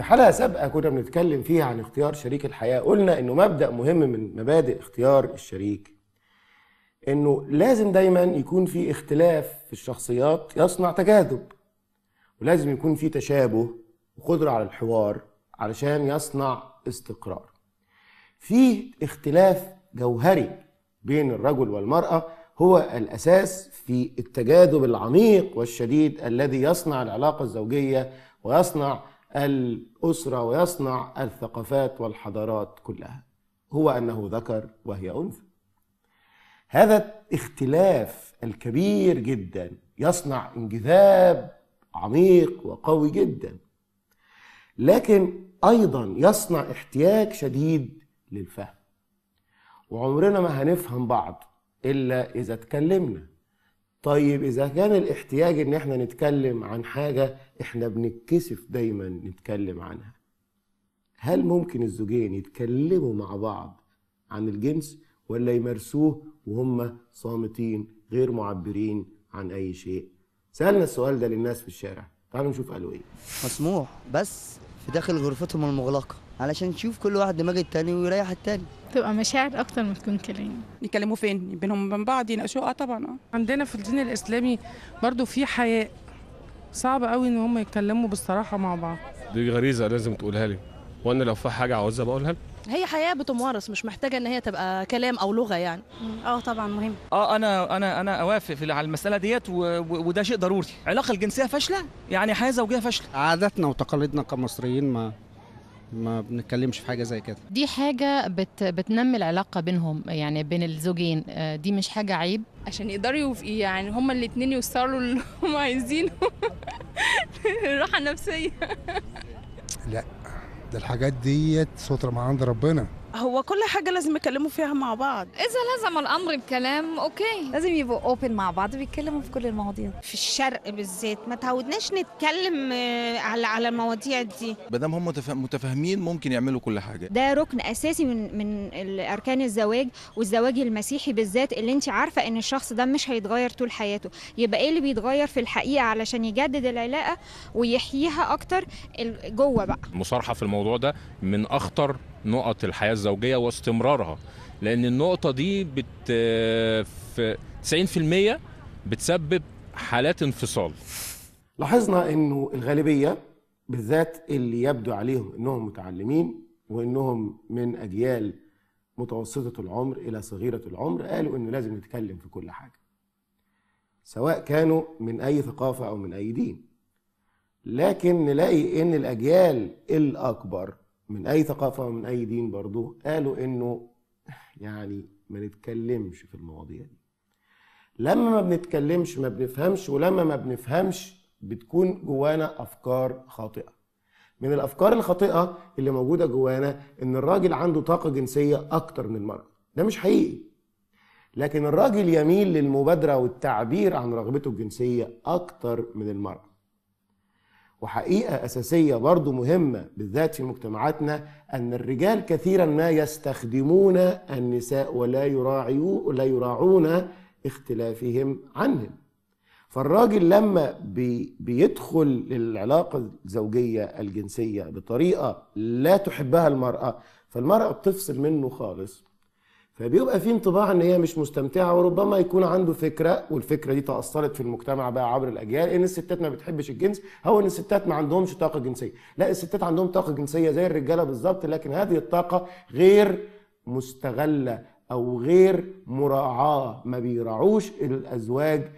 في حلقة سابقة كنا بنتكلم فيها عن اختيار شريك الحياة قلنا انه مبدأ مهم من مبادئ اختيار الشريك انه لازم دايما يكون في اختلاف في الشخصيات يصنع تجاذب ولازم يكون في تشابه وقدرة على الحوار علشان يصنع استقرار في اختلاف جوهري بين الرجل والمرأة هو الأساس في التجاذب العميق والشديد الذي يصنع العلاقة الزوجية ويصنع الأسرة ويصنع الثقافات والحضارات كلها هو أنه ذكر وهي أنثى هذا الاختلاف الكبير جدا يصنع انجذاب عميق وقوي جدا لكن أيضا يصنع احتياج شديد للفهم وعمرنا ما هنفهم بعض إلا إذا اتكلمنا طيب اذا كان الاحتياج ان احنا نتكلم عن حاجه احنا بنتكسف دايما نتكلم عنها هل ممكن الزوجين يتكلموا مع بعض عن الجنس ولا يمارسوه وهم صامتين غير معبرين عن اي شيء سالنا السؤال ده للناس في الشارع تعالوا نشوف قالوا ايه مسموح بس في داخل غرفتهم المغلقه علشان نشوف كل واحد دماغ التاني ويريح التاني تبقى مشاعر اكتر ما تكون كلام يتكلموا فين بينهم وبين بعض يناقشوا اه طبعا اه عندنا في الدين الاسلامي برضو في حياء صعب قوي ان هم يتكلموا بالصراحه مع بعض دي غريزه لازم تقولها لي وانا لو في حاجه عاوزها بقولها لك هي حياه بتمارس مش محتاجه ان هي تبقى كلام او لغه يعني اه طبعا مهم اه انا انا انا اوافق على المساله ديت وده شيء ضروري العلاقه الجنسيه فاشله يعني حياه زوجيه فاشله عاداتنا وتقاليدنا كمصريين ما ما بنتكلمش في حاجه زي كده دي حاجه بت بتنمي العلاقه بينهم يعني بين الزوجين آه، دي مش حاجه عيب عشان يقدروا يعني هما الاثنين يوصلوا اللي هما عايزينه الراحه النفسيه لا ده الحاجات ديت سترة من عند ربنا هو كل حاجة لازم يكلموا فيها مع بعض إذا لزم الأمر بكلام أوكي لازم يبقوا أوبن مع بعض بيتكلموا في كل المواضيع في الشرق بالذات ما تعودناش نتكلم آه، على على المواضيع دي ما دام هم متفاهمين ممكن يعملوا كل حاجة ده ركن أساسي من من أركان الزواج والزواج المسيحي بالذات اللي أنت عارفة إن الشخص ده مش هيتغير طول حياته يبقى إيه اللي بيتغير في الحقيقة علشان يجدد العلاقة ويحييها أكتر جوه بقى المصارحة في الموضوع ده من أخطر نقط الحياه الزوجيه واستمرارها لان النقطه دي بت في 90% بتسبب حالات انفصال لاحظنا انه الغالبيه بالذات اللي يبدو عليهم انهم متعلمين وانهم من اجيال متوسطه العمر الى صغيره العمر قالوا انه لازم نتكلم في كل حاجه سواء كانوا من اي ثقافه او من اي دين لكن نلاقي ان الاجيال الاكبر من اي ثقافه ومن اي دين برضه قالوا انه يعني ما نتكلمش في المواضيع دي لما ما بنتكلمش ما بنفهمش ولما ما بنفهمش بتكون جوانا افكار خاطئه من الافكار الخاطئه اللي موجوده جوانا ان الراجل عنده طاقه جنسيه اكتر من المراه ده مش حقيقي لكن الراجل يميل للمبادره والتعبير عن رغبته الجنسيه اكتر من المراه وحقيقة أساسية برضو مهمة بالذات في مجتمعاتنا أن الرجال كثيرا ما يستخدمون النساء ولا يراعيو ولا يراعون اختلافهم عنهم فالراجل لما بي بيدخل العلاقة الزوجية الجنسية بطريقة لا تحبها المرأة فالمرأة بتفصل منه خالص فبيبقى في انطباع ان هي مش مستمتعه وربما يكون عنده فكره والفكره دي تاثرت في المجتمع بقى عبر الاجيال ان الستات ما بتحبش الجنس او ان الستات ما عندهمش طاقه جنسيه لا الستات عندهم طاقه جنسيه زي الرجاله بالظبط لكن هذه الطاقه غير مستغله او غير مراعاه ما بيراعوش الازواج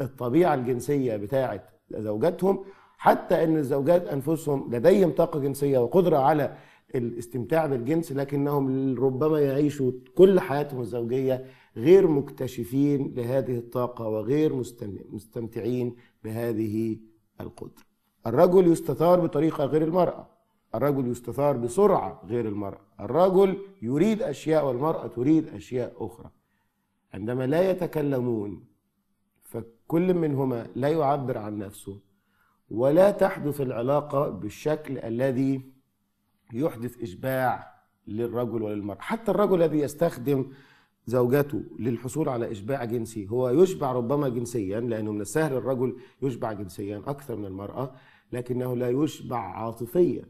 الطبيعه الجنسيه بتاعه زوجاتهم حتى ان الزوجات انفسهم لديهم طاقه جنسيه وقدره على الاستمتاع بالجنس لكنهم ربما يعيشوا كل حياتهم الزوجية غير مكتشفين لهذه الطاقة وغير مستمتعين بهذه القدرة الرجل يستثار بطريقة غير المرأة الرجل يستثار بسرعة غير المرأة الرجل يريد أشياء والمرأة تريد أشياء أخرى عندما لا يتكلمون فكل منهما لا يعبر عن نفسه ولا تحدث العلاقة بالشكل الذي يحدث إشباع للرجل وللمرأة حتى الرجل الذي يستخدم زوجته للحصول على إشباع جنسي هو يشبع ربما جنسيا لأنه من السهل الرجل يشبع جنسيا أكثر من المرأة لكنه لا يشبع عاطفيا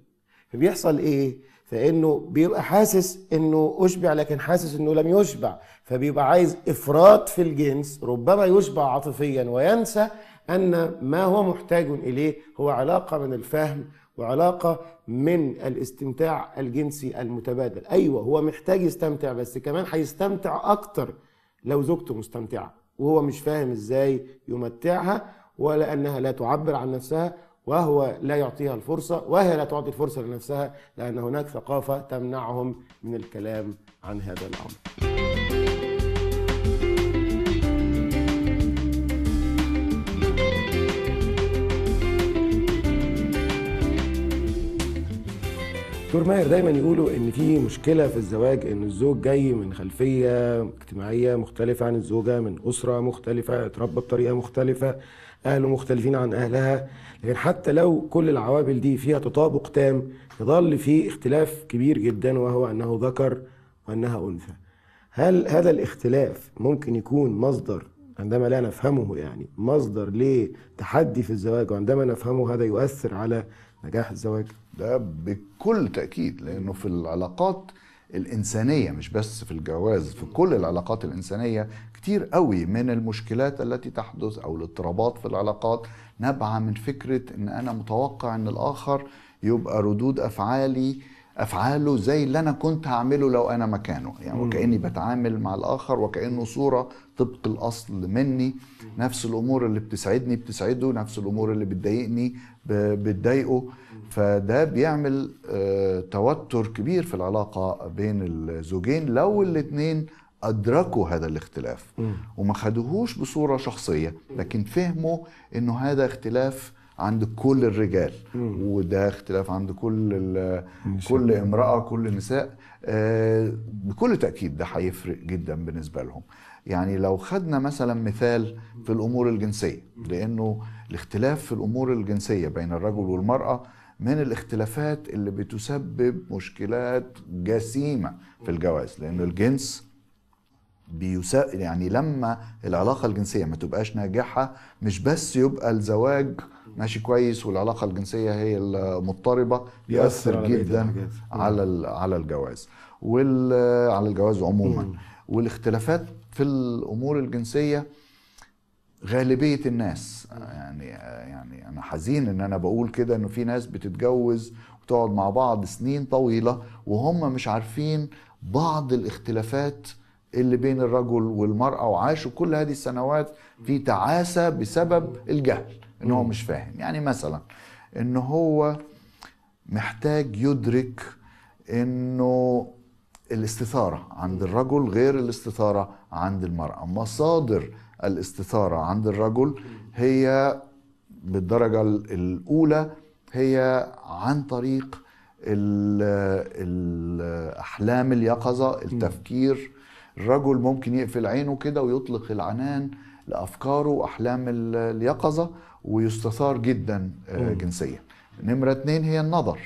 فبيحصل ايه فانه بيبقى حاسس انه اشبع لكن حاسس انه لم يشبع فبيبقى عايز افراط في الجنس ربما يشبع عاطفيا وينسى ان ما هو محتاج اليه هو علاقه من الفهم وعلاقه من الاستمتاع الجنسي المتبادل ايوه هو محتاج يستمتع بس كمان هيستمتع اكتر لو زوجته مستمتعه وهو مش فاهم ازاي يمتعها ولا انها لا تعبر عن نفسها وهو لا يعطيها الفرصه وهي لا تعطي الفرصه لنفسها لان هناك ثقافه تمنعهم من الكلام عن هذا الامر دكتور ماهر دايما يقولوا ان في مشكله في الزواج ان الزوج جاي من خلفيه اجتماعيه مختلفه عن الزوجه من اسره مختلفه اتربى بطريقه مختلفه اهله مختلفين عن اهلها لكن حتى لو كل العوامل دي فيها تطابق تام يظل في اختلاف كبير جدا وهو انه ذكر وانها انثى هل هذا الاختلاف ممكن يكون مصدر عندما لا نفهمه يعني مصدر لتحدي في الزواج وعندما نفهمه هذا يؤثر على نجاح الزواج ده بكل تاكيد لانه في العلاقات الانسانيه مش بس في الجواز في كل العلاقات الانسانيه كتير قوي من المشكلات التي تحدث او الاضطرابات في العلاقات نابعه من فكره ان انا متوقع ان الاخر يبقى ردود افعالي افعاله زي اللي انا كنت هعمله لو انا مكانه يعني وكاني بتعامل مع الاخر وكانه صوره طبق الاصل مني نفس الامور اللي بتسعدني بتسعده نفس الامور اللي بتضايقني بتضايقه فده بيعمل آه، توتر كبير في العلاقه بين الزوجين لو الاثنين ادركوا هذا الاختلاف وما خدوهوش بصوره شخصيه لكن فهموا انه هذا اختلاف عند كل الرجال مم. وده اختلاف عند كل كل امراه كل نساء آه بكل تاكيد ده هيفرق جدا بالنسبه لهم يعني لو خدنا مثلا مثال في الامور الجنسيه لانه الاختلاف في الامور الجنسيه بين الرجل والمراه من الاختلافات اللي بتسبب مشكلات جسيمه في الجواز لان الجنس بيسا يعني لما العلاقه الجنسيه ما تبقاش ناجحه مش بس يبقى الزواج ماشي كويس والعلاقه الجنسيه هي المضطربه بيأثر جدا على على الجواز وال على الجواز عموما والاختلافات في الامور الجنسيه غالبيه الناس يعني يعني انا حزين ان انا بقول كده انه في ناس بتتجوز وتقعد مع بعض سنين طويله وهم مش عارفين بعض الاختلافات اللي بين الرجل والمرأة وعاشوا كل هذه السنوات في تعاسة بسبب الجهل ان هو مش فاهم يعني مثلا ان هو محتاج يدرك انه الاستثارة عند الرجل غير الاستثارة عند المرأة مصادر الاستثارة عند الرجل هي بالدرجة الأولى هي عن طريق الأحلام اليقظة التفكير الرجل ممكن يقفل عينه كده ويطلق العنان لافكاره واحلام اليقظه ويستثار جدا آه، جنسيا نمرة اثنين هي النظر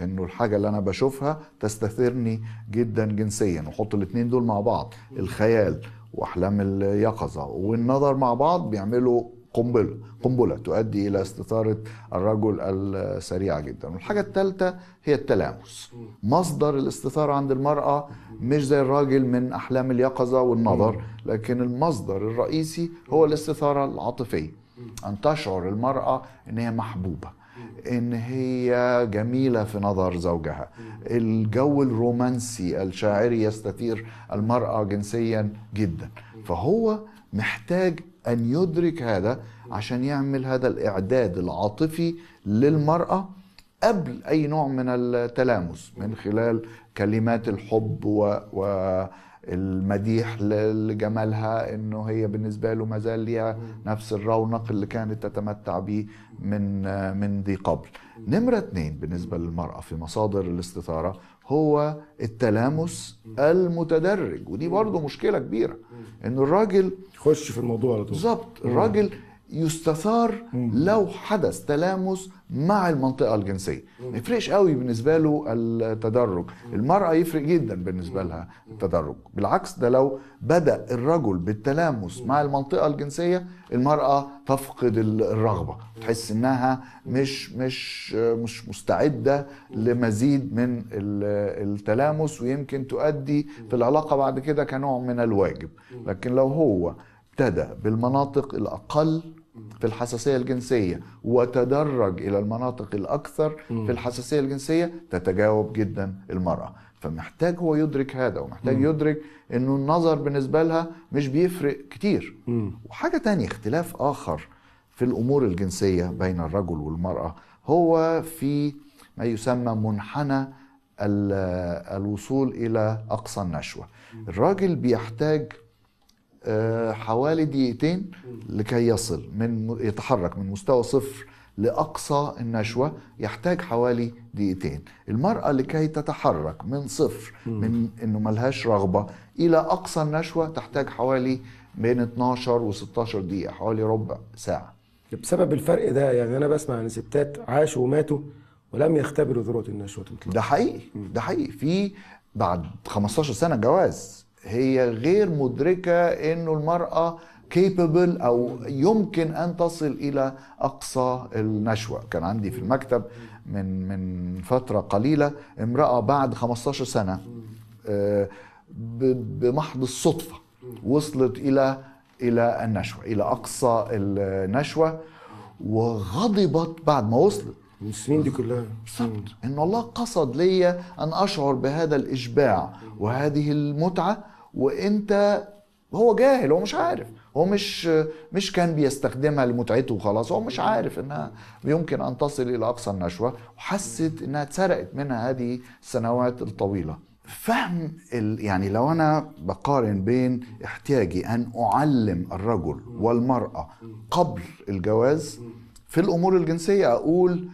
انه الحاجة اللي انا بشوفها تستثيرني جدا جنسيا وحط الاثنين دول مع بعض الخيال واحلام اليقظة والنظر مع بعض بيعملوا قنبلة قنبلة تؤدي إلى استثارة الرجل السريعة جدا والحاجة الثالثة هي التلامس مصدر الاستثارة عند المرأة مش زي الراجل من أحلام اليقظة والنظر لكن المصدر الرئيسي هو الاستثارة العاطفية أن تشعر المرأة أن هي محبوبة ان هي جميله في نظر زوجها الجو الرومانسي الشاعري يستثير المراه جنسيا جدا فهو محتاج أن يدرك هذا عشان يعمل هذا الإعداد العاطفي للمرأة قبل أي نوع من التلامس من خلال كلمات الحب و, و المديح لجمالها انه هي بالنسبه له ما زال ليها نفس الرونق اللي كانت تتمتع به من من ذي قبل. نمره اثنين بالنسبه للمراه في مصادر الاستثاره هو التلامس المتدرج ودي برضه مشكله كبيره ان الراجل خش في الموضوع على طول بالظبط الراجل يستثار لو حدث تلامس مع المنطقه الجنسيه ما يفرقش قوي بالنسبه له التدرج المراه يفرق جدا بالنسبه لها التدرج بالعكس ده لو بدا الرجل بالتلامس مع المنطقه الجنسيه المراه تفقد الرغبه تحس انها مش مش مش مستعده لمزيد من التلامس ويمكن تؤدي في العلاقه بعد كده كنوع من الواجب لكن لو هو ابتدى بالمناطق الاقل في الحساسية الجنسية وتدرج إلى المناطق الأكثر في الحساسية الجنسية تتجاوب جدا المرأة فمحتاج هو يدرك هذا ومحتاج م. يدرك أنه النظر بالنسبة لها مش بيفرق كتير م. وحاجة تانية اختلاف آخر في الأمور الجنسية بين الرجل والمرأة هو في ما يسمى منحنى الوصول إلى أقصى النشوة الراجل بيحتاج آه، حوالي دقيقتين لكي يصل من يتحرك من مستوى صفر لأقصى النشوة يحتاج حوالي دقيقتين المرأة لكي تتحرك من صفر من أنه ملهاش رغبة إلى أقصى النشوة تحتاج حوالي بين 12 و 16 دقيقة حوالي ربع ساعة بسبب الفرق ده يعني أنا بسمع عن ستات عاشوا وماتوا ولم يختبروا ذروة النشوة ده حقيقي ده حقيقي في بعد 15 سنة جواز هي غير مدركة أنه المرأة كيبل أو يمكن أن تصل إلى أقصى النشوة كان عندي في المكتب من, من فترة قليلة امرأة بعد 15 سنة آه، بمحض الصدفة وصلت إلى إلى النشوة إلى أقصى النشوة وغضبت بعد ما وصلت السنين دي كلها بالظبط ان الله قصد لي ان اشعر بهذا الاشباع وهذه المتعه وانت هو جاهل هو مش عارف هو مش مش كان بيستخدمها لمتعته وخلاص هو مش عارف انها يمكن ان تصل الى اقصى النشوه وحست انها اتسرقت منها هذه السنوات الطويله فهم ال... يعني لو انا بقارن بين احتياجي ان اعلم الرجل والمراه قبل الجواز في الامور الجنسيه اقول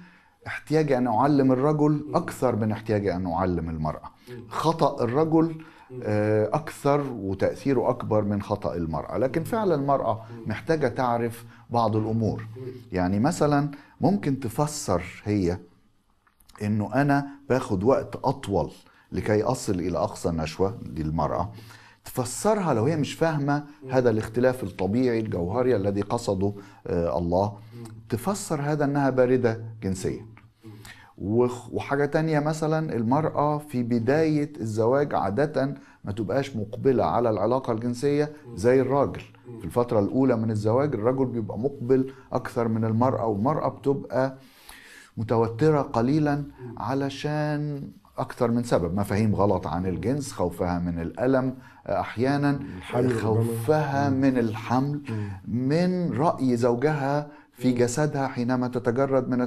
احتياجي ان اعلم الرجل اكثر من احتياجي ان اعلم المراه خطا الرجل آه، أكثر وتأثيره أكبر من خطأ المرأة لكن فعلا المرأة محتاجة تعرف بعض الأمور يعني مثلا ممكن تفسر هي أنه أنا باخد وقت أطول لكي أصل إلى أقصى نشوة للمرأة تفسرها لو هي مش فاهمة هذا الاختلاف الطبيعي الجوهري الذي قصده آه، الله تفسر هذا أنها باردة جنسية وحاجة تانية مثلا المرأة في بداية الزواج عادة ما تبقاش مقبلة على العلاقة الجنسية زي الراجل في الفترة الأولى من الزواج الرجل بيبقى مقبل أكثر من المرأة والمرأة بتبقى متوترة قليلا علشان أكثر من سبب مفاهيم غلط عن الجنس خوفها من الألم أحيانا خوفها من الحمل من رأي زوجها في جسدها حينما تتجرد من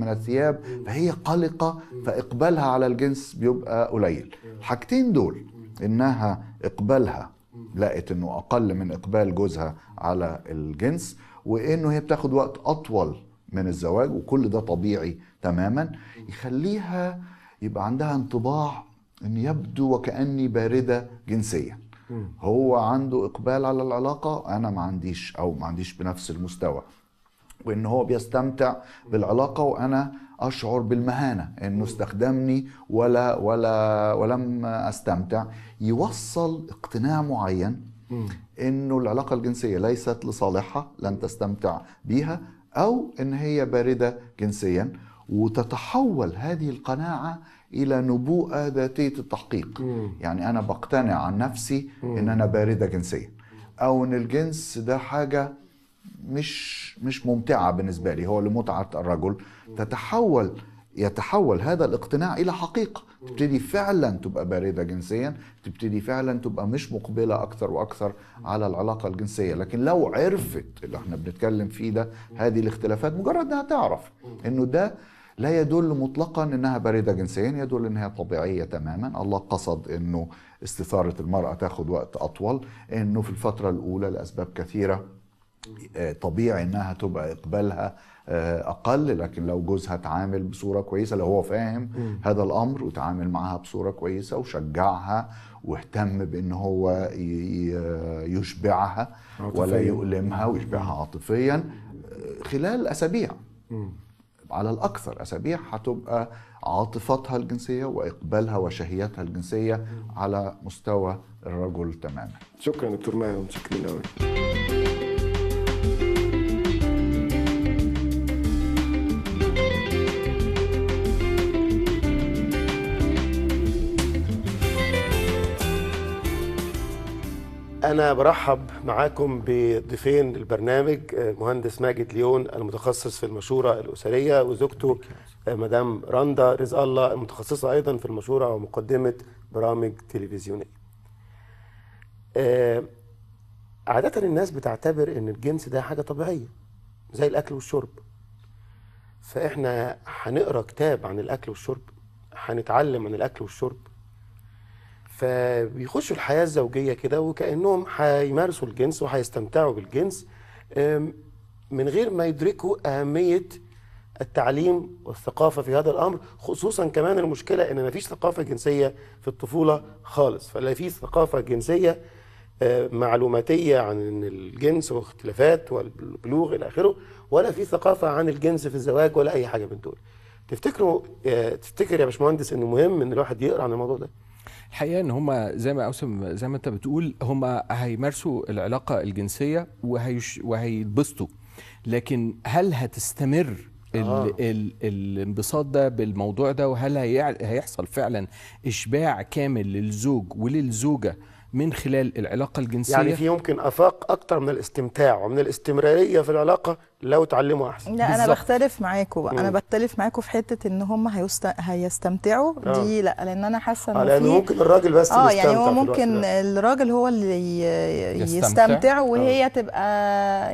من الثياب فهي قلقة فإقبالها على الجنس بيبقى قليل الحاجتين دول إنها إقبالها لقت إنه أقل من إقبال جوزها على الجنس وإنه هي بتاخد وقت أطول من الزواج وكل ده طبيعي تماما يخليها يبقى عندها انطباع ان يبدو وكاني بارده جنسيا هو عنده اقبال على العلاقه انا ما عنديش او ما عنديش بنفس المستوى وان هو بيستمتع بالعلاقه وانا اشعر بالمهانه انه استخدمني ولا ولا ولم استمتع يوصل اقتناع معين انه العلاقه الجنسيه ليست لصالحها لن تستمتع بيها او ان هي بارده جنسيا وتتحول هذه القناعه الى نبوءه ذاتيه التحقيق يعني انا بقتنع عن نفسي ان انا بارده جنسيا او ان الجنس ده حاجه مش مش ممتعه بالنسبه لي هو لمتعه الرجل تتحول يتحول هذا الاقتناع الى حقيقه تبتدي فعلا تبقى بارده جنسيا تبتدي فعلا تبقى مش مقبله اكثر واكثر على العلاقه الجنسيه لكن لو عرفت اللي احنا بنتكلم فيه ده هذه الاختلافات مجرد انها تعرف انه ده لا يدل مطلقا انها بارده جنسيا يدل انها طبيعيه تماما الله قصد انه استثاره المراه تاخد وقت اطول انه في الفتره الاولى لاسباب كثيره آه، طبيعي انها تبقى اقبالها آه، اقل لكن لو جوزها اتعامل بصوره كويسه لو هو فاهم م. هذا الامر وتعامل معها بصوره كويسه وشجعها واهتم بان هو يشبعها عاطفياً. ولا يؤلمها ويشبعها عاطفيا آه، خلال اسابيع م. على الاكثر اسابيع هتبقى عاطفتها الجنسيه واقبالها وشهيتها الجنسيه م. على مستوى الرجل تماما شكرا دكتور ماهر متشكرين قوي أنا برحب معاكم بضيفين البرنامج المهندس آه، ماجد ليون المتخصص في المشورة الأسرية وزوجته آه، مدام راندا رزق الله المتخصصة أيضا في المشورة ومقدمة برامج تلفزيونية آه، عادة الناس بتعتبر أن الجنس ده حاجة طبيعية زي الأكل والشرب فإحنا هنقرأ كتاب عن الأكل والشرب هنتعلم عن الأكل والشرب فبيخشوا الحياه الزوجيه كده وكانهم هيمارسوا الجنس وهيستمتعوا بالجنس من غير ما يدركوا اهميه التعليم والثقافه في هذا الامر خصوصا كمان المشكله ان ما فيش ثقافه جنسيه في الطفوله خالص فلا في ثقافه جنسيه آه، معلوماتيه عن الجنس واختلافات والبلوغ الى اخره ولا في ثقافه عن الجنس في الزواج ولا اي حاجه من دول تفتكروا آه، تفتكر يا باشمهندس انه مهم ان الواحد يقرا عن الموضوع ده الحقيقه ان هم زي ما اوسم زي ما انت بتقول هم هيمارسوا العلاقه الجنسيه وهيش وهيتبسطوا لكن هل هتستمر آه. الانبساط ده بالموضوع ده وهل هيحصل فعلا اشباع كامل للزوج وللزوجه من خلال العلاقه الجنسيه يعني في يمكن افاق اكتر من الاستمتاع ومن الاستمراريه في العلاقه لو اتعلموا احسن لا بالزبط. انا بختلف معاكم بقى انا بختلف معاكم في حته ان هم هيست... هيستمتعوا آه. دي لا لان انا حاسه ان آه، لان في... ممكن الراجل بس اه يعني هو ممكن الراجل هو اللي يستمتع, يستمتع وهي آه. تبقى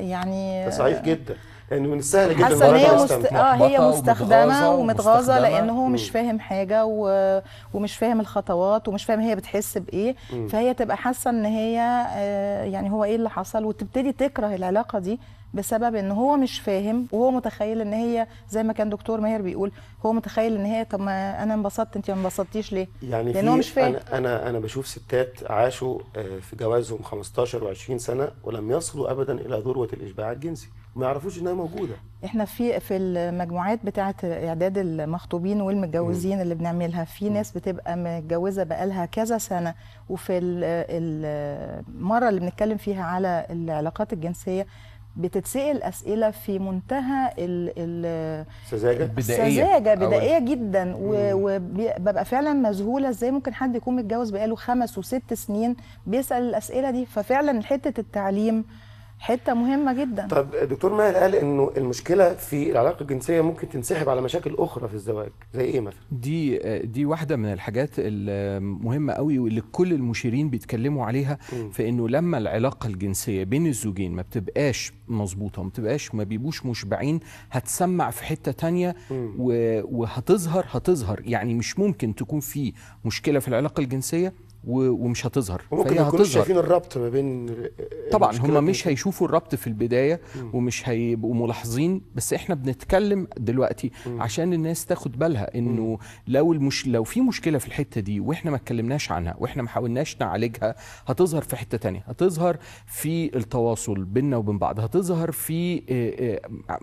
يعني صحيح جدا انه يعني من السهل جدا حاسه ان هي مست... اه هي مستخدمه ومتغاظه لان هو مش فاهم حاجه و... ومش فاهم الخطوات ومش فاهم هي بتحس بايه م. فهي تبقى حاسه ان هي آه، يعني هو ايه اللي حصل وتبتدي تكره العلاقه دي بسبب ان هو مش فاهم وهو متخيل ان هي زي ما كان دكتور ماهر بيقول هو متخيل ان هي طب ما انا انبسطت انت ما انبسطتيش ليه؟ يعني لان هو مش فاهم انا انا, أنا بشوف ستات عاشوا آه، في جوازهم 15 و20 سنه ولم يصلوا ابدا الى ذروه الاشباع الجنسي ما يعرفوش انها موجوده احنا في في المجموعات بتاعه اعداد المخطوبين والمتجوزين اللي بنعملها في ناس بتبقى متجوزه بقالها كذا سنه وفي المره اللي بنتكلم فيها على العلاقات الجنسيه بتتسال اسئله في منتهى السذاجه السذاجه بدائيه جدا وببقى فعلا مذهوله ازاي ممكن حد يكون متجوز بقاله خمس وست سنين بيسال الاسئله دي ففعلا حته التعليم حته مهمه جدا طب دكتور ماهر قال انه المشكله في العلاقه الجنسيه ممكن تنسحب على مشاكل اخرى في الزواج زي ايه مثلا دي دي واحده من الحاجات المهمه قوي واللي كل المشيرين بيتكلموا عليها فانه في انه لما العلاقه الجنسيه بين الزوجين ما بتبقاش مظبوطه ما بتبقاش ما بيبقوش مشبعين هتسمع في حته تانية وهتظهر هتظهر يعني مش ممكن تكون في مشكله في العلاقه الجنسيه ومش هتظهر وممكن ما يكونوش شايفين الربط ما بين طبعا هم مش هيشوفوا الربط في البدايه مم. ومش هيبقوا ملاحظين بس احنا بنتكلم دلوقتي مم. عشان الناس تاخد بالها انه لو المش... لو في مشكله في الحته دي واحنا ما اتكلمناش عنها واحنا ما حاولناش نعالجها هتظهر في حته تانية هتظهر في التواصل بيننا وبين بعض هتظهر في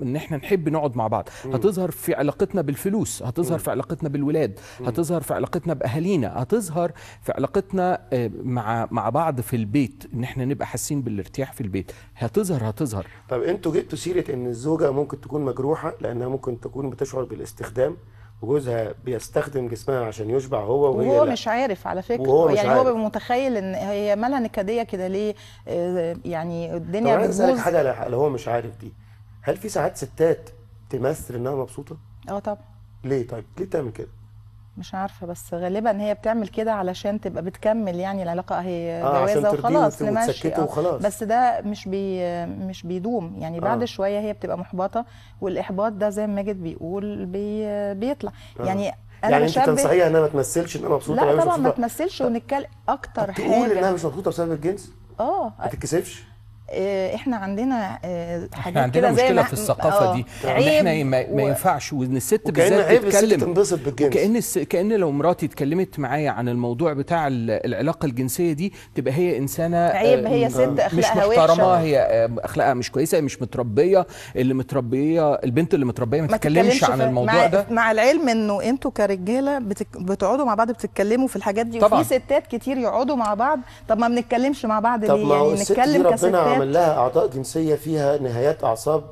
ان احنا نحب نقعد مع بعض مم. هتظهر في علاقتنا بالفلوس هتظهر مم. في علاقتنا بالولاد مم. هتظهر في علاقتنا باهالينا هتظهر في علاقتنا علاقتنا آه، مع مع بعض في البيت ان احنا نبقى حاسين بالارتياح في البيت هتظهر هتظهر طب انتوا جبتوا سيره ان الزوجه ممكن تكون مجروحه لانها ممكن تكون بتشعر بالاستخدام وجوزها بيستخدم جسمها عشان يشبع هو وهي وهو لا. مش عارف على فكره وهو يعني عارف. هو متخيل ان هي مالها نكديه كده ليه آه، يعني الدنيا بتبوظ اسالك حاجه لو هو مش عارف دي هل في ساعات ستات تمثل انها مبسوطه اه طبعا ليه طيب ليه تعمل كده مش عارفه بس غالبا هي بتعمل كده علشان تبقى بتكمل يعني العلاقه اهي آه، جوازه آه وخلاص نمشي آه. بس ده مش بي مش بيدوم يعني آه. بعد آه. شويه هي بتبقى محبطه والاحباط ده زي ما ماجد بيقول بي بيطلع آه. يعني أنا يعني انت تنصحيها انها ما تمثلش مبسوطه لا طبعا ما تمثلش ونتكلم اكتر حاجه تقول انها مش مبسوطه بسبب الجنس اه ما تتكسفش آه، احنا عندنا آه، حاجات احنا عندنا مشكله في الثقافه آه، دي ان احنا ما ينفعش وان الست بالذات تتكلم كان كان لو مراتي اتكلمت معايا عن الموضوع بتاع العلاقه الجنسيه دي تبقى هي انسانه عيب هي ست اخلاقها مش محترمه هي اخلاقها مش كويسه مش متربيه اللي متربيه البنت اللي متربيه ما تتكلمش عن الموضوع مع ده مع العلم انه انتوا كرجاله بتقعدوا مع بعض بتتكلموا في الحاجات دي طبعا. وفي ستات كتير يقعدوا مع بعض طب ما بنتكلمش مع بعض ليه يعني نتكلم كستات عمل لها اعضاء جنسيه فيها نهايات اعصاب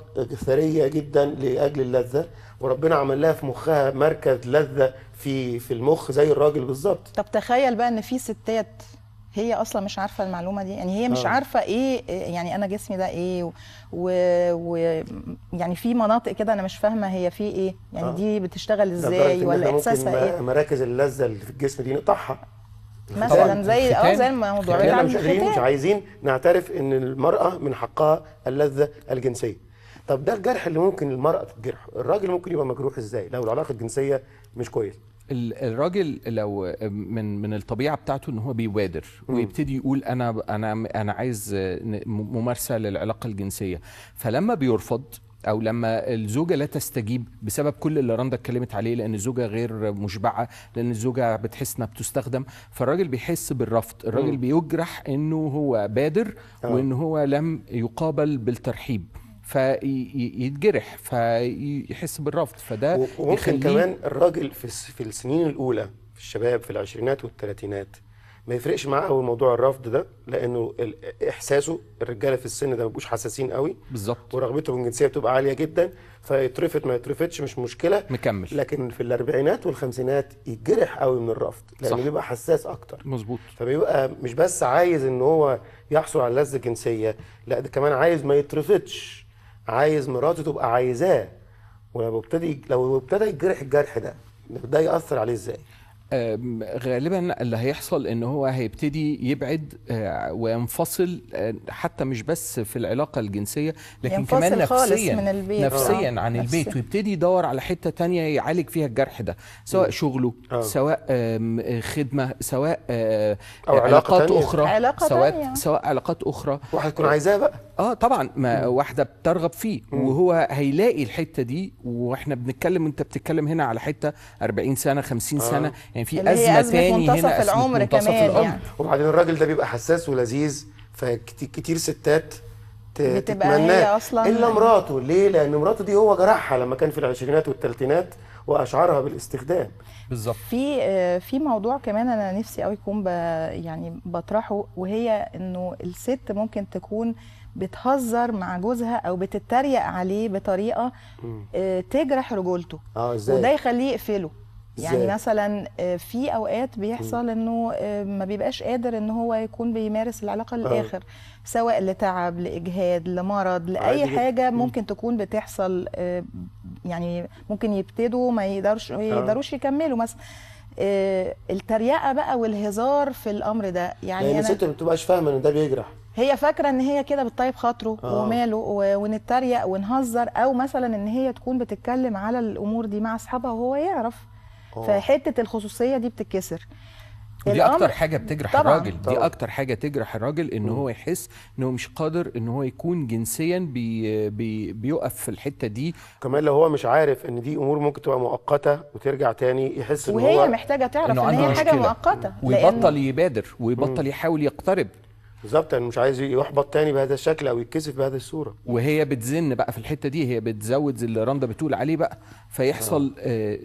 ثريه جدا لاجل اللذه وربنا عمل لها في مخها مركز لذه في في المخ زي الراجل بالظبط طب تخيل بقى ان في ستات هي اصلا مش عارفه المعلومه دي يعني هي مش آه. عارفه ايه يعني انا جسمي ده ايه و... و... و... يعني في مناطق كده انا مش فاهمه هي في ايه يعني آه. دي بتشتغل ازاي ولا احساسها ايه مراكز اللذه اللي في الجسم دي نقطعها مثلا زي اه زي الموضوع بتاع يعني مش مش عايزين نعترف ان المراه من حقها اللذه الجنسيه طب ده الجرح اللي ممكن المراه تتجرح الراجل ممكن يبقى مجروح ازاي لو العلاقه الجنسيه مش كويسه الراجل لو من من الطبيعه بتاعته ان هو بيبادر ويبتدي يقول انا انا انا عايز ممارسه للعلاقه الجنسيه فلما بيرفض او لما الزوجه لا تستجيب بسبب كل اللي رندا اتكلمت عليه لان الزوجه غير مشبعه لان الزوجه بتحس انها بتستخدم فالراجل بيحس بالرفض الراجل بيجرح انه هو بادر آه. وان هو لم يقابل بالترحيب فيتجرح فيحس بالرفض فده وممكن كمان الراجل في السنين الاولى في الشباب في العشرينات والثلاثينات ما يفرقش معاه قوي موضوع الرفض ده لانه احساسه الرجاله في السن ده ما بيبقوش حساسين قوي بالظبط ورغبته بالجنسيه بتبقى عاليه جدا فيترفض ما يترفضش مش مشكله مكمل لكن في الاربعينات والخمسينات يتجرح قوي من الرفض لانه بيبقى حساس اكتر مظبوط فبيبقى مش بس عايز ان هو يحصل على لذه جنسيه لا ده كمان عايز ما يترفضش عايز مراته تبقى عايزاه ولو ابتدي لو ابتدى يتجرح الجرح ده ده ياثر عليه ازاي غالبا اللي هيحصل ان هو هيبتدي يبعد آه، وينفصل آه، حتى مش بس في العلاقه الجنسيه لكن كمان نفسيا من البيت نفسيا آه، عن نفسي. البيت ويبتدي يدور على حته تانية يعالج فيها الجرح ده سواء شغله آه. سواء خدمه سواء أو علاقات تانية. اخرى علاقة سواء تانية. سواء علاقات اخرى يكون عايزاها بقى اه طبعا ما مم. واحده بترغب فيه مم. وهو هيلاقي الحته دي واحنا بنتكلم انت بتتكلم هنا على حته 40 سنه 50 آه. سنه يعني في ازمه ثاني منتصف هنا العمر منتصف كمان العمر يعني. وبعدين الراجل ده بيبقى حساس ولذيذ فكتير ستات تتمناه الا مراته ليه لان مراته دي هو جرحها لما كان في العشرينات والثلاثينات واشعارها بالاستخدام بالظبط في آه، في موضوع كمان انا نفسي قوي يكون يعني بطرحه وهي انه الست ممكن تكون بتهزر مع جوزها او بتتريق عليه بطريقه آه، تجرح رجولته اه ازاي وده يخليه يقفله يعني مثلا آه، في اوقات بيحصل انه آه، ما بيبقاش قادر ان هو يكون بيمارس العلاقه للاخر سواء لتعب لاجهاد لمرض لاي حاجه ممكن تكون بتحصل يعني ممكن يبتدوا ما يقدرش ما يقدروش يكملوا مثلا التريقه بقى والهزار في الامر ده يعني يعني الست ما بتبقاش فاهمه ان ده بيجرح هي فاكره ان هي كده بتطيب خاطره آه. وماله ونتريق ونهزر او مثلا ان هي تكون بتتكلم على الامور دي مع اصحابها وهو يعرف أوه. فحته الخصوصيه دي بتتكسر دي اكتر حاجه بتجرح طبعًا الراجل طبعًا. دي اكتر حاجه تجرح الراجل ان هو يحس ان هو مش قادر ان هو يكون جنسيا بي بي بيقف في الحته دي كمان لو هو مش عارف ان دي امور ممكن تبقى مؤقته وترجع تاني يحس ان هو وهي محتاجه تعرف ان هي حاجه مؤقته ويبطل يبادر ويبطل يحاول يقترب بالظبط يعني مش عايز يحبط تاني بهذا الشكل او يتكسف بهذه الصوره وهي بتزن بقى في الحته دي هي بتزود اللي رندا بتقول عليه بقى فيحصل آه. آه،, آه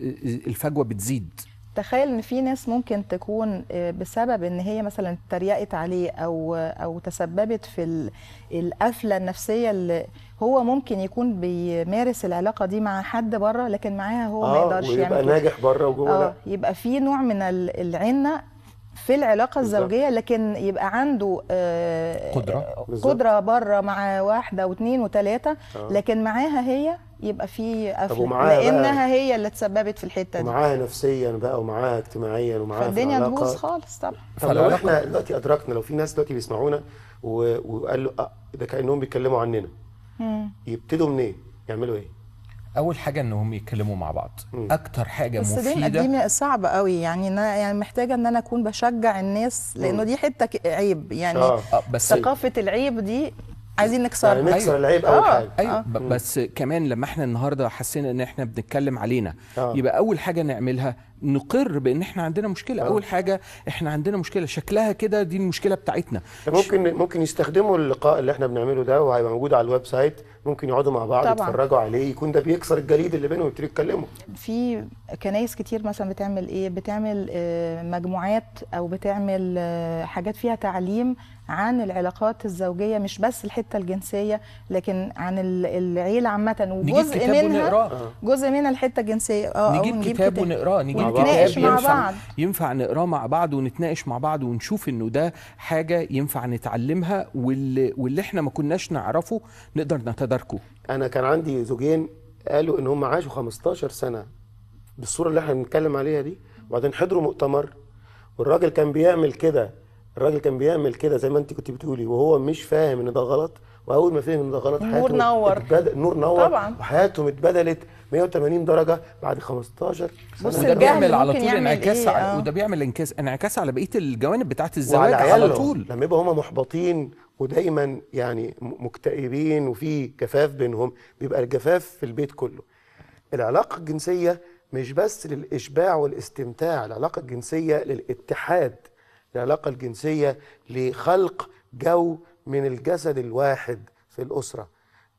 الفجوه بتزيد تخيل ان في ناس ممكن تكون آه، بسبب ان هي مثلا اتريقت عليه او او تسببت في القفله النفسيه اللي هو ممكن يكون بيمارس العلاقه دي مع حد بره لكن معاها هو آه ما يقدرش يعمل يعني ناجح بره وجوه آه لا يبقى في نوع من العنه في العلاقه الزوجيه لكن يبقى عنده آه، قدره آه، قدره بره مع واحده واثنين وثلاثه آه. لكن معاها هي يبقى في قفل لانها هي اللي اتسببت في الحته دي ومعاها نفسيا بقى ومعاها اجتماعيا ومعاها الدنيا تبوظ خالص طبعا فلو احنا دلوقتي ادركنا لو في ناس دلوقتي بيسمعونا وقالوا ده كانهم بيتكلموا عننا يبتدوا منين؟ إيه؟ يعملوا ايه؟ اول حاجه انهم يتكلموا مع بعض اكتر حاجه بس مفيده بس دي صعبه قوي يعني انا يعني محتاجه ان انا اكون بشجع الناس لانه دي حته عيب يعني آه. آه. بس ثقافه العيب دي عايزين نكسر يعني نكسر أيوة. العيب اول آه. حاجه ايوه آه. بس كمان لما احنا النهارده حسينا ان احنا بنتكلم علينا آه. يبقى اول حاجه نعملها نقر بان احنا عندنا مشكله آه. اول حاجه احنا عندنا مشكله شكلها كده دي المشكله بتاعتنا ممكن ممكن يستخدموا اللقاء اللي احنا بنعمله ده وهيبقى موجود على الويب سايت ممكن يقعدوا مع بعض طبعا. يتفرجوا عليه يكون ده بيكسر الجليد اللي بينهم ويبتدي يتكلموا في كنايس كتير مثلا بتعمل ايه بتعمل آه، مجموعات او بتعمل آه، حاجات فيها تعليم عن العلاقات الزوجيه مش بس الحته الجنسيه لكن عن العيله عامه وجزء منها جزء منها الحته الجنسيه اه نجيب, نجيب كتاب ونقراه نجيب نتناقش مع بعض ينفع نقراه مع بعض ونتناقش مع بعض ونشوف انه ده حاجه ينفع نتعلمها واللي, واللي احنا ما كناش نعرفه نقدر نتداركه انا كان عندي زوجين قالوا ان هم عاشوا 15 سنه بالصوره اللي احنا بنتكلم عليها دي وبعدين حضروا مؤتمر والراجل كان بيعمل كده الراجل كان بيعمل كده زي ما انت كنت بتقولي وهو مش فاهم ان ده غلط واول ما فهم ان ده غلط حياته نور نور نور نور طبعا وحياتهم اتبدلت 180 درجه بعد 15 سنه بص ده بيعمل على طول انعكاس إيه؟ آه. وده بيعمل انعكاس انعكاس على بقيه الجوانب بتاعه الزواج على طول لما يبقى هم محبطين ودايما يعني مكتئبين وفي جفاف بينهم بيبقى الجفاف في البيت كله العلاقه الجنسيه مش بس للاشباع والاستمتاع العلاقه الجنسيه للاتحاد العلاقة الجنسية لخلق جو من الجسد الواحد في الأسرة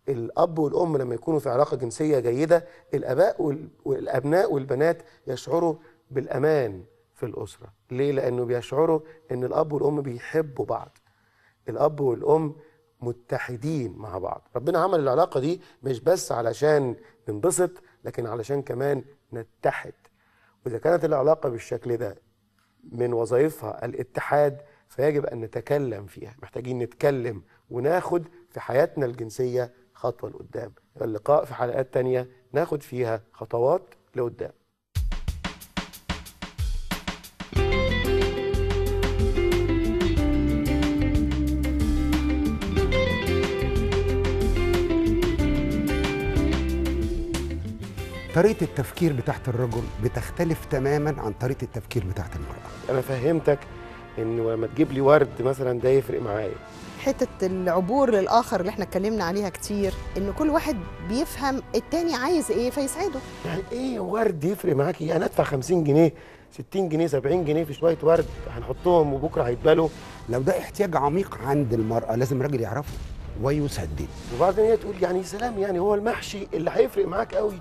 الأب والأم لما يكونوا في علاقة جنسية جيدة الأباء والأبناء والبنات يشعروا بالأمان في الأسرة ليه؟ لأنه بيشعروا أن الأب والأم بيحبوا بعض الأب والأم متحدين مع بعض ربنا عمل العلاقة دي مش بس علشان ننبسط لكن علشان كمان نتحد وإذا كانت العلاقة بالشكل ده من وظائفها الاتحاد فيجب أن نتكلم فيها محتاجين نتكلم وناخد في حياتنا الجنسية خطوة لقدام اللقاء في حلقات تانية ناخد فيها خطوات لقدام طريقه التفكير بتاعت الرجل بتختلف تماما عن طريقه التفكير بتاعت المراه انا فهمتك ان لما تجيب لي ورد مثلا ده يفرق معايا حته العبور للاخر اللي احنا اتكلمنا عليها كتير ان كل واحد بيفهم التاني عايز ايه فيساعده يعني ايه ورد يفرق معاكي يعني انا ادفع 50 جنيه 60 جنيه 70 جنيه في شويه ورد هنحطهم وبكره هيتبالوا لو ده احتياج عميق عند المراه لازم الراجل يعرفه ويسدد وبعدين هي تقول يعني سلام يعني هو المحشي اللي هيفرق معاك قوي